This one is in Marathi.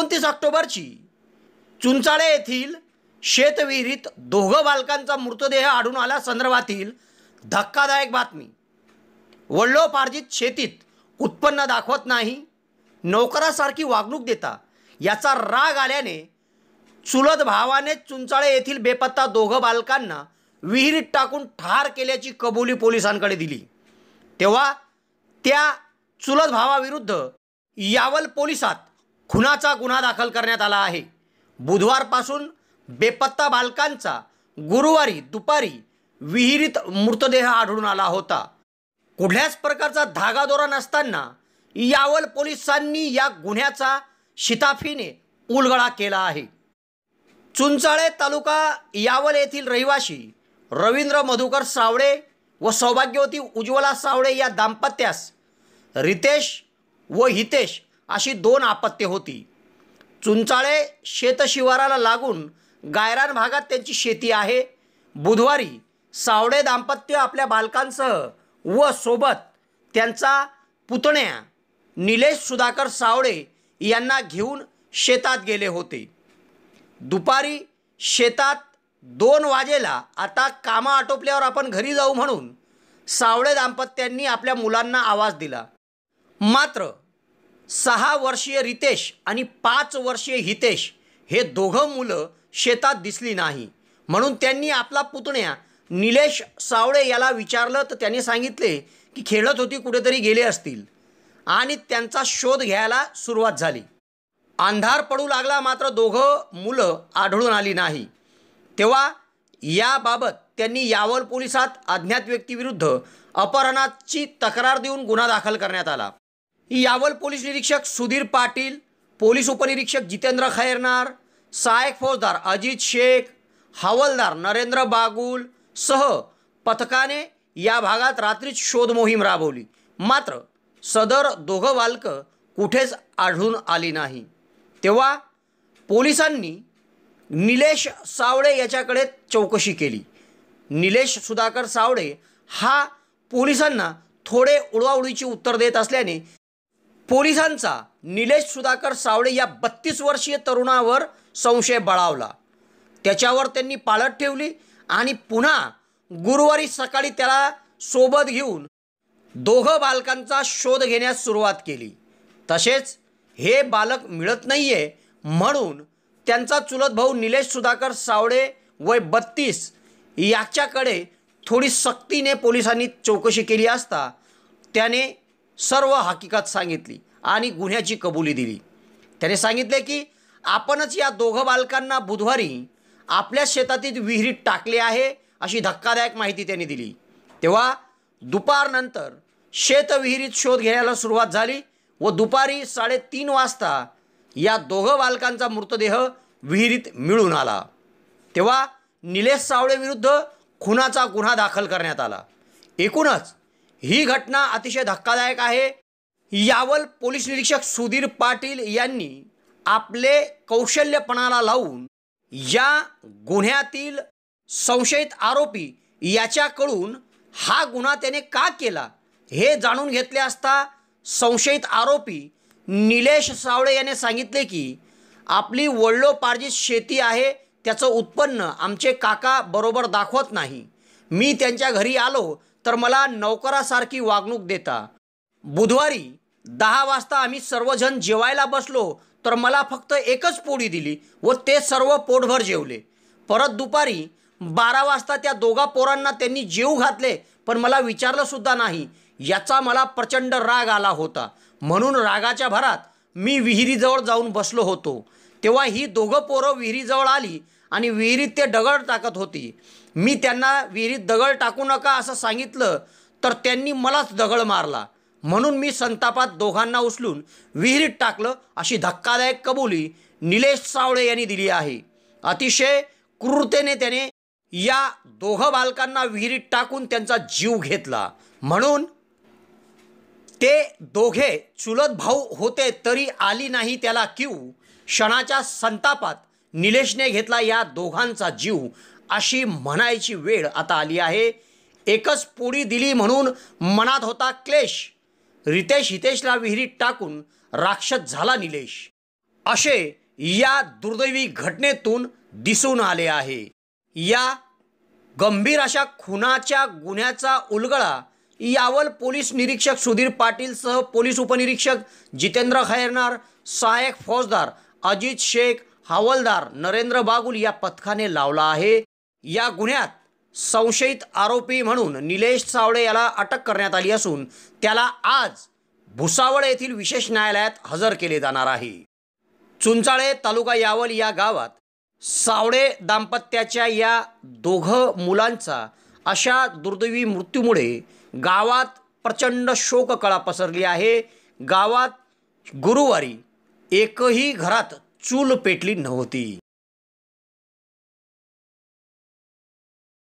एकोणतीस ऑक्टोबरची चुंचाळे येथील शेतविहिरीत दोघं बालकांचा मृतदेह आढळून आल्या संदर्भातील धक्कादायक बातमी वडलोपार्जित शेतीत उत्पन्न दाखवत नाही नोकरासारखी वागणूक देता याचा राग आल्याने चुलत भावाने चुंचाळे येथील बेपत्ता दोघं बालकांना विहिरीत टाकून ठार केल्याची कबुली पोलिसांकडे दिली तेव्हा त्या चुलत भावाविरुद्ध यावल पोलिसात खुनाचा गुन्हा दाखल करण्यात आला आहे बुधवारपासून बेपत्ता बालकांचा गुरुवारी दुपारी विहिरीत मृतदेह आढळून आला होता कुठल्याच प्रकारचा धागादोरा नसताना यावल पोलिसांनी या गुन्ह्याचा शिताफीने उलगडा केला आहे चुंचाळे तालुका यावल येथील रहिवाशी रवींद्र मधुकर सावळे व सौभाग्यवती उज्ज्वला सावळे या दाम्पत्यास रितेश व हितेश अशी दोन आपत्ती होती चुंचाळे शेतशिवाराला लागून गायरान भागात त्यांची शेती आहे बुधवारी सावडे दाम्पत्य आपल्या बालकांसह व सोबत त्यांचा पुतण्या निलेश सुधाकर सावळे यांना घेऊन शेतात गेले होते दुपारी शेतात दोन वाजेला आता कामं आटोपल्यावर आपण घरी जाऊ म्हणून सावळे दाम्पत्यांनी आपल्या मुलांना आवाज दिला मात्र सहा वर्षीय रितेश आणि पाच वर्षीय हितेश हे दोघं मुलं शेतात दिसली नाही म्हणून त्यांनी आपला पुतण्या निलेश सावळे याला विचारलं तर त्यांनी सांगितले की खेळत होती कुठेतरी गेले असतील आणि त्यांचा शोध घ्यायला सुरुवात झाली अंधार पडू लागला मात्र दोघं मुलं आढळून आली नाही तेव्हा याबाबत त्यांनी यावल पोलिसात अज्ञात व्यक्तीविरुद्ध अपहरणाची तक्रार देऊन गुन्हा दाखल करण्यात आला यावल पोलीस निरीक्षक सुधीर पाटील पोलीस उपनिरीक्षक जितेंद्र खैरनार सहायक फौजदार अजित शेख हवलदार नरेंद्र बागुल सह पथकाने या भागात रात्रीच शोध मोहीम राबवली मात्र सदर दोघं बालकं कुठेच आढळून आली नाही तेव्हा पोलिसांनी निलेश सावळे याच्याकडे चौकशी केली निलेश सुधाकर सावळे हा पोलिसांना थोडे उडवाउडीची उत्तर देत असल्याने पोलिसांचा निलेश सुधाकर सावळे या बत्तीस वर्षीय तरुणावर संशय बळावला त्याच्यावर त्यांनी पाळत ठेवली आणि पुन्हा गुरुवारी सकाळी त्याला सोबत घेऊन दोघं बालकांचा शोध घेण्यास सुरुवात केली तसेच हे बालक मिळत नाही आहे म्हणून त्यांचा चुलत भाऊ निलेश सुधाकर सावळे वय बत्तीस याच्याकडे थोडी सक्तीने पोलिसांनी चौकशी केली असता त्याने सर्व हकीकत सांगितली आणि गुन्ह्याची कबुली दिली त्याने सांगितले की आपणच या दोघं बालकांना बुधवारी आपल्या शेतातील विहिरीत टाकले आहे अशी धक्कादायक माहिती त्यांनी दिली तेव्हा दुपारनंतर शेतविहिरीत शोध घेण्याला सुरुवात झाली व दुपारी साडेतीन वाजता या दोघं बालकांचा मृतदेह विहिरीत मिळून आला तेव्हा निलेश सावळे विरुद्ध खुनाचा गुन्हा दाखल करण्यात आला एकूणच ही घटना अतिशय धक्कादायक आहे यावर पोलीस निरीक्षक सुधीर पाटील यांनी आपले कौशल्यपणाला लावून या गुन्ह्यातील संशयित आरोपी याच्याकडून हा गुन्हा त्याने का केला हे जाणून घेतले असता संशयित आरोपी निलेश सावळे याने सांगितले की आपली वडलोपार्जित शेती आहे त्याचं उत्पन्न आमचे काका बरोबर दाखवत नाही मी त्यांच्या घरी आलो तर मला नौकरासारखी वागणूक देता बुधवारी दहा वाजता आम्ही सर्वजण जेवायला बसलो तर मला फक्त एकच पोळी दिली व ते सर्व पोटभर जेवले परत दुपारी बारा वाजता त्या दोघा पोरांना त्यांनी जेव घातले पण मला विचारलंसुद्धा नाही याचा मला प्रचंड राग आला होता म्हणून रागाच्या भरात मी विहिरीजवळ जाऊन बसलो होतो तेव्हा ही दोघं पोरं विहिरीजवळ आली आणि विहिरीत ते दगड टाकत होती मी त्यांना विहिरीत दगड टाकू नका असं सांगितलं तर त्यांनी मलाच दगड मारला म्हणून मी संतापात दोघांना उचलून विहिरीत टाकलं अशी धक्कादायक कबुली निलेश सावळे यांनी दिली आहे अतिशय क्रूरतेने त्याने या दोघं बालकांना विहिरीत टाकून त्यांचा जीव घेतला म्हणून ते दोघे चुलत भाऊ होते तरी आली नाही त्याला क्यू क्षणाच्या संतापात निलेशने घेतला या दोघांचा जीव अशी म्हणायची वेळ आता आली आहे एकच पोळी दिली म्हणून मनात होता क्लेश रितेश हितेशला विहिरीत टाकून राक्षस झाला निलेश असे या दुर्दैवी घटनेतून दिसून आले आहे या गंभीर अशा खुनाच्या गुन्ह्याचा उलगडा यावल पोलीस निरीक्षक सुधीर पाटील सह पोलीस उपनिरीक्षक जितेंद्र खैरनार सहायक फौजदार अजित शेख हवलदार नरेंद्र बागुल या पथकाने लावला आहे या गुन्ह्यात संशयित आरोपी म्हणून निलेश सावळे याला अटक करण्यात आली असून त्याला आज भुसावळ येथील विशेष न्यायालयात हजर केले जाणार आहे चुंचाळे तालुका यावल या गावात सावळे दाम्पत्याच्या या दोघं मुलांचा अशा दुर्दैवी मृत्यूमुळे गावात प्रचंड शोककळा पसरली आहे गावात गुरुवारी एकही घरात चूल पेटली नव्हती